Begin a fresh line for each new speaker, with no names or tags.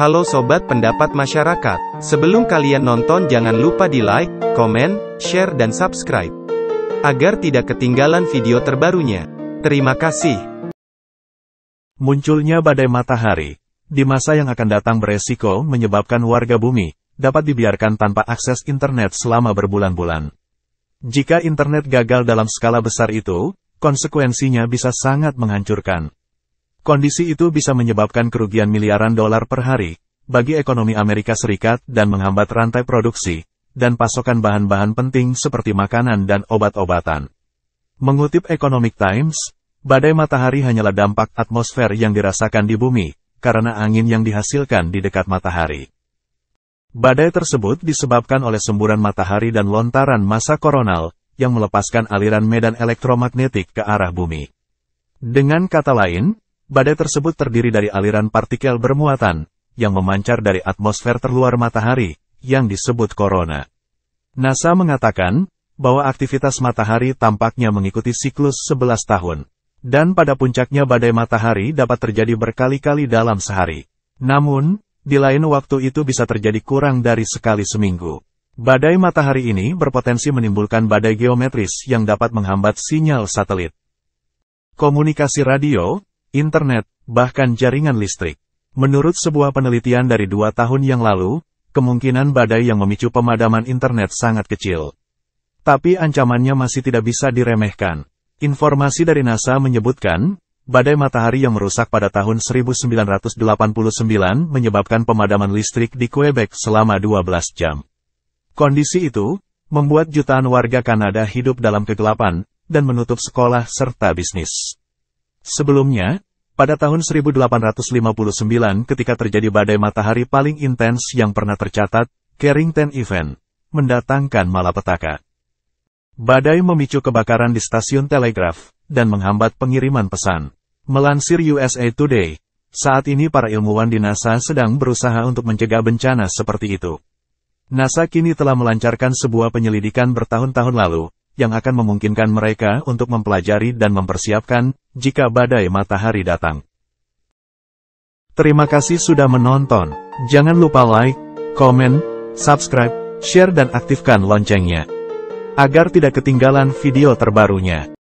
Halo Sobat Pendapat Masyarakat. Sebelum kalian nonton jangan lupa di like, komen, share dan subscribe. Agar tidak ketinggalan video terbarunya. Terima kasih. Munculnya badai matahari, di masa yang akan datang beresiko menyebabkan warga bumi, dapat dibiarkan tanpa akses internet selama berbulan-bulan. Jika internet gagal dalam skala besar itu, konsekuensinya bisa sangat menghancurkan. Kondisi itu bisa menyebabkan kerugian miliaran dolar per hari bagi ekonomi Amerika Serikat dan menghambat rantai produksi dan pasokan bahan-bahan penting seperti makanan dan obat-obatan. Mengutip Economic Times, badai matahari hanyalah dampak atmosfer yang dirasakan di bumi karena angin yang dihasilkan di dekat matahari. Badai tersebut disebabkan oleh semburan matahari dan lontaran massa koronal yang melepaskan aliran medan elektromagnetik ke arah bumi. Dengan kata lain, Badai tersebut terdiri dari aliran partikel bermuatan, yang memancar dari atmosfer terluar matahari, yang disebut korona. NASA mengatakan, bahwa aktivitas matahari tampaknya mengikuti siklus 11 tahun. Dan pada puncaknya badai matahari dapat terjadi berkali-kali dalam sehari. Namun, di lain waktu itu bisa terjadi kurang dari sekali seminggu. Badai matahari ini berpotensi menimbulkan badai geometris yang dapat menghambat sinyal satelit. Komunikasi radio, internet, bahkan jaringan listrik. Menurut sebuah penelitian dari dua tahun yang lalu, kemungkinan badai yang memicu pemadaman internet sangat kecil. Tapi ancamannya masih tidak bisa diremehkan. Informasi dari NASA menyebutkan, badai matahari yang merusak pada tahun 1989 menyebabkan pemadaman listrik di Quebec selama 12 jam. Kondisi itu, membuat jutaan warga Kanada hidup dalam kegelapan, dan menutup sekolah serta bisnis. Sebelumnya, pada tahun 1859 ketika terjadi badai matahari paling intens yang pernah tercatat, Carrington Event mendatangkan malapetaka. Badai memicu kebakaran di stasiun telegraf dan menghambat pengiriman pesan. Melansir USA Today, saat ini para ilmuwan di NASA sedang berusaha untuk mencegah bencana seperti itu. NASA kini telah melancarkan sebuah penyelidikan bertahun-tahun lalu, yang akan memungkinkan mereka untuk mempelajari dan mempersiapkan jika badai matahari datang. Terima kasih sudah menonton. Jangan lupa like, komen, subscribe, share dan aktifkan loncengnya. Agar tidak ketinggalan video terbarunya.